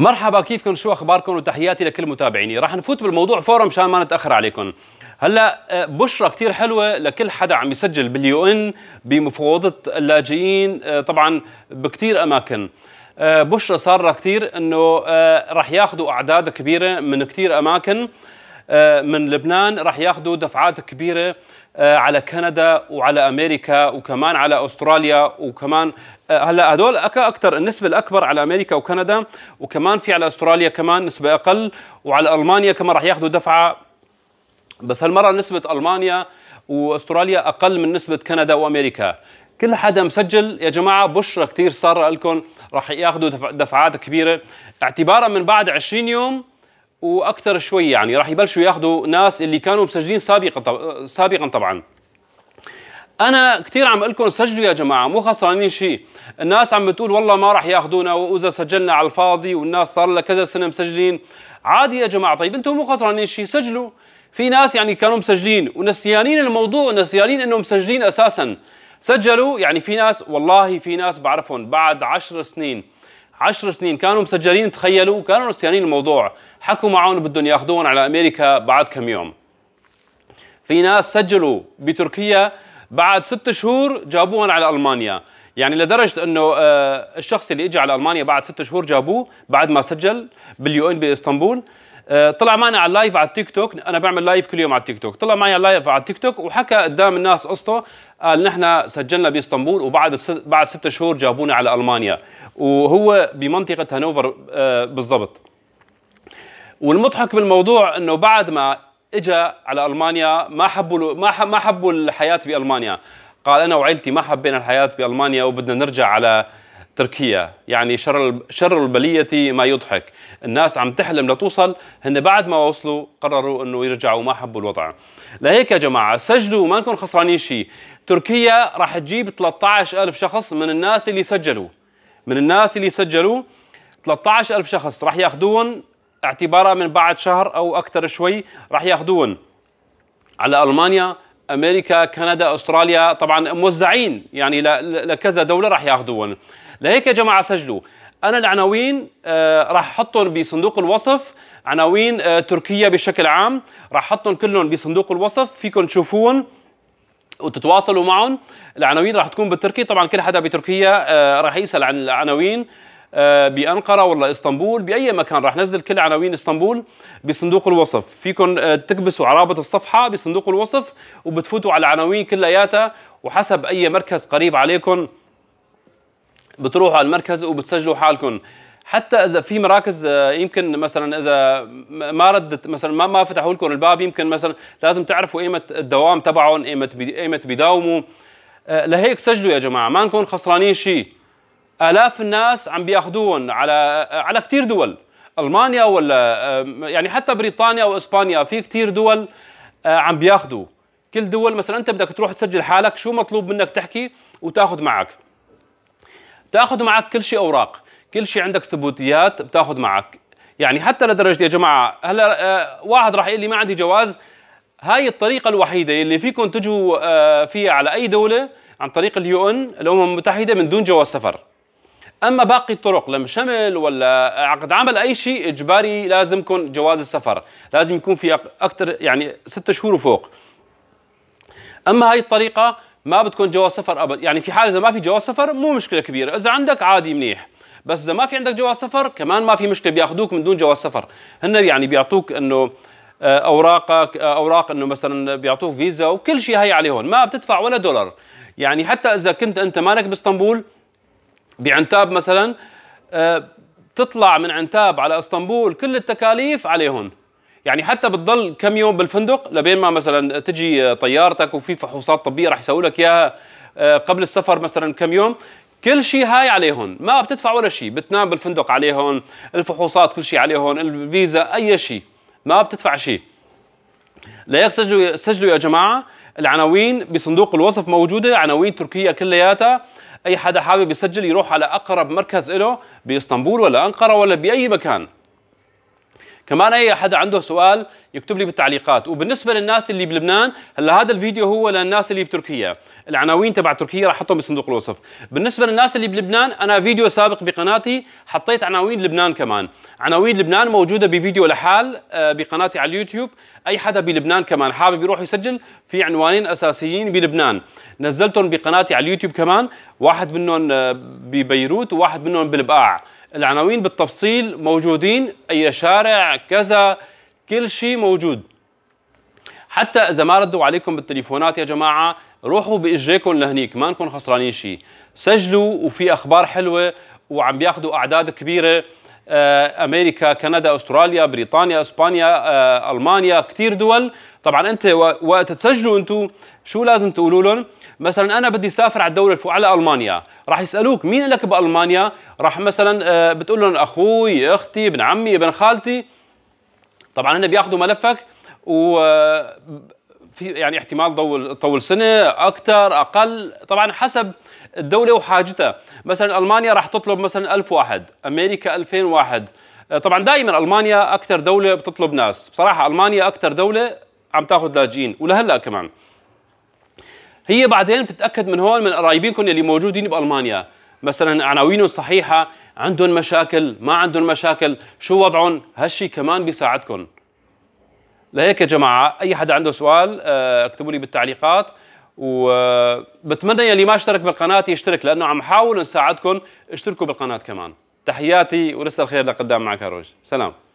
مرحبا كيفكم شو اخباركم وتحياتي لكل متابعيني راح نفوت بالموضوع فورا مشان ما نتاخر عليكم هلا آه، بشرة كثير حلوة لكل حدا عم يسجل باليو ان بمفوضة اللاجئين آه، طبعا بكثير اماكن آه، بشرة صار كثير انه راح ياخذوا اعداد كبيرة من كثير اماكن آه، من لبنان راح ياخذوا دفعات كبيره آه، على كندا وعلى امريكا وكمان على استراليا وكمان آه، هلا هدول اكثر النسبه الاكبر على امريكا وكندا وكمان في على استراليا كمان نسبه اقل وعلى المانيا كمان راح ياخذوا دفعه بس هالمره نسبه المانيا واستراليا اقل من نسبه كندا وامريكا كل حدا مسجل يا جماعه بشرى كثير صار لكم راح ياخذوا دفعات كبيره اعتبارا من بعد 20 يوم واكثر شوي يعني راح يبلشوا ياخذوا ناس اللي كانوا مسجلين سابقا سابقا طبعا انا كثير عم اقول لكم سجلوا يا جماعه مو خسرانين شيء الناس عم بتقول والله ما راح ياخذونا واذا سجلنا على الفاضي والناس صار لها كذا سنه مسجلين عادي يا جماعه طيب انتم مو خسرانين شيء سجلوا في ناس يعني كانوا مسجلين ونسيانين الموضوع نسيانين انهم مسجلين اساسا سجلوا يعني في ناس والله في ناس بعرفهم بعد عشر سنين عشر سنين كانوا مسجلين تخيلوا كانوا نسيانين الموضوع حكوا معهم بدهم ياخذون على امريكا بعد كم يوم في ناس سجلوا بتركيا بعد ست شهور جابوهم على المانيا يعني لدرجه انه آه، الشخص اللي اجى على المانيا بعد ست شهور جابوه بعد ما سجل باليو ان باسطنبول آه، طلع معنا على اللايف على التيك توك انا بعمل لايف كل يوم على التيك توك طلع معي على اللايف على التيك توك وحكى قدام الناس قصته قال نحن سجلنا باسطنبول وبعد بعد ست شهور جابونا على المانيا وهو بمنطقه هانوفر آه، بالضبط والمضحك بالموضوع انه بعد ما اجى على المانيا ما حبوا ما ما حبوا الحياه بالمانيا قال انا وعيلتي ما حبينا الحياه بالمانيا وبدنا نرجع على تركيا يعني شر شر البليه ما يضحك الناس عم تحلم لتوصل هن بعد ما وصلوا قرروا انه يرجعوا ما حبوا الوضع لهيك يا جماعه سجلوا ما نكون خسرانين شيء تركيا راح تجيب 13000 شخص من الناس اللي سجلوا من الناس اللي سجلوا 13000 شخص راح ياخذون اعتبارا من بعد شهر او اكثر شوي راح ياخذون على المانيا امريكا كندا استراليا طبعا موزعين يعني لكذا دوله راح ياخذون لهيك يا جماعه سجلوا انا العناوين آه راح احطهم بصندوق الوصف عناوين آه تركيا بشكل عام راح احطهم كلهم بصندوق الوصف فيكم تشوفون وتتواصلوا معهم العناوين راح تكون بالتركي طبعا كل حدا بتركيا آه راح يسال عن العناوين آه، بانقره ولا اسطنبول باي مكان راح نزل كل عناوين اسطنبول بصندوق الوصف فيكم آه، تكبسوا على رابط الصفحه بصندوق الوصف وبتفوتوا على العناوين كلياتها وحسب اي مركز قريب عليكم بتروحوا على المركز وبتسجلوا حالكم حتى اذا في مراكز آه، يمكن مثلا اذا ما ردت مثلا ما ما فتحوا لكم الباب يمكن مثلا لازم تعرفوا قيمه الدوام تبعهم قيمه قيمه بيداوموا آه، لهيك سجلوا يا جماعه ما نكون خسرانين شيء الاف الناس عم بياخذوهم على آه، على كثير دول المانيا ولا يعني حتى بريطانيا واسبانيا في كثير دول عم بياخذوا كل دول مثلا انت بدك تروح تسجل حالك شو مطلوب منك تحكي وتاخذ معك تاخذ معك كل شيء اوراق كل شيء عندك ثبوتيات بتاخذ معك يعني حتى لدرجه يا جماعه هلا آه واحد راح يقول لي ما عندي جواز هاي الطريقه الوحيده اللي فيكم تجوا آه فيها على اي دوله عن طريق اليو ان الامم المتحده من دون جواز سفر اما باقي الطرق لم شمل ولا عقد عمل اي شيء اجباري لازم يكون جواز السفر لازم يكون في اكثر يعني ستة شهور وفوق اما هاي الطريقه ما بتكون جواز سفر ابد يعني في حال اذا ما في جواز سفر مو مشكله كبيره اذا عندك عادي منيح بس اذا ما في عندك جواز سفر كمان ما في مشكله بياخذوك من دون جواز سفر هن يعني بيعطوك انه آه، اوراقك آه، اوراق انه مثلا بيعطوك فيزا وكل شيء هي عليه هون ما بتدفع ولا دولار يعني حتى اذا كنت انت مالك باسطنبول بعنتاب مثلا آه، تطلع من عنتاب على اسطنبول كل التكاليف عليهم يعني حتى بتضل كم يوم بالفندق لبين ما مثلا تجي طيارتك وفي فحوصات طبيه رح يسووا لك اياها آه، قبل السفر مثلا كم يوم كل شيء هاي عليهم ما بتدفع ولا شيء بتنام بالفندق عليهم الفحوصات كل شيء عليهم الفيزا اي شيء ما بتدفع شيء ليك سجلوا سجلوا يا جماعه العناوين بصندوق الوصف موجوده عناوين تركيا كلياتها اي حدا حابب يسجل يروح على اقرب مركز له باسطنبول ولا انقره ولا باي مكان كمان اي حدا عنده سؤال يكتب لي بالتعليقات وبالنسبه للناس اللي بلبنان هلا هذا الفيديو هو للناس اللي بتركيا العناوين تبع تركيا راح احطهم بصندوق الوصف بالنسبه للناس اللي بلبنان انا فيديو سابق بقناتي حطيت عناوين لبنان كمان عناوين لبنان موجوده بفيديو لحال آه، بقناتي على اليوتيوب اي حدا بلبنان كمان حابب يروح يسجل في عنوانين اساسيين بلبنان نزلتهم بقناتي على اليوتيوب كمان واحد منهم آه، ببيروت وواحد منهم بالبقاع العناوين بالتفصيل موجودين أي شارع كذا كل شيء موجود حتى إذا ما ردوا عليكم بالتليفونات يا جماعة روحوا بإجريكم لهنيك ما نكون خسرانين شيء سجلوا وفي أخبار حلوة وعم بياخذوا أعداد كبيرة آه، امريكا كندا استراليا بريطانيا اسبانيا آه، المانيا كثير دول طبعا انت وقت تسجلوا انتم شو لازم تقولوا لهم مثلا انا بدي اسافر على الدوله الفوق على المانيا راح يسالوك مين لك بالمانيا راح مثلا آه، بتقول لهم اخوي اختي ابن عمي ابن خالتي طبعا هن بياخذوا ملفك و في يعني احتمال طول طول سنه اكثر اقل طبعا حسب الدوله وحاجتها مثلا المانيا راح تطلب مثلا 1000 واحد امريكا 2000 واحد آه، طبعا دائما المانيا اكثر دوله بتطلب ناس بصراحه المانيا اكثر دوله عم تاخذ لاجئين ولهلا كمان هي بعدين بتتاكد من هون من قرايبينكم اللي موجودين بالمانيا مثلا عناوينهم صحيحه عندهم مشاكل ما عندهم مشاكل شو وضعهم هالشي كمان بيساعدكم لهيك يا جماعه اي حدا عنده سؤال آه، اكتبوا لي بالتعليقات وبتمنى يلي ما اشترك بالقناه يشترك لانه عم حاول نساعدكم اشتركوا بالقناه كمان تحياتي ولسه الخير لقدام معك هروج سلام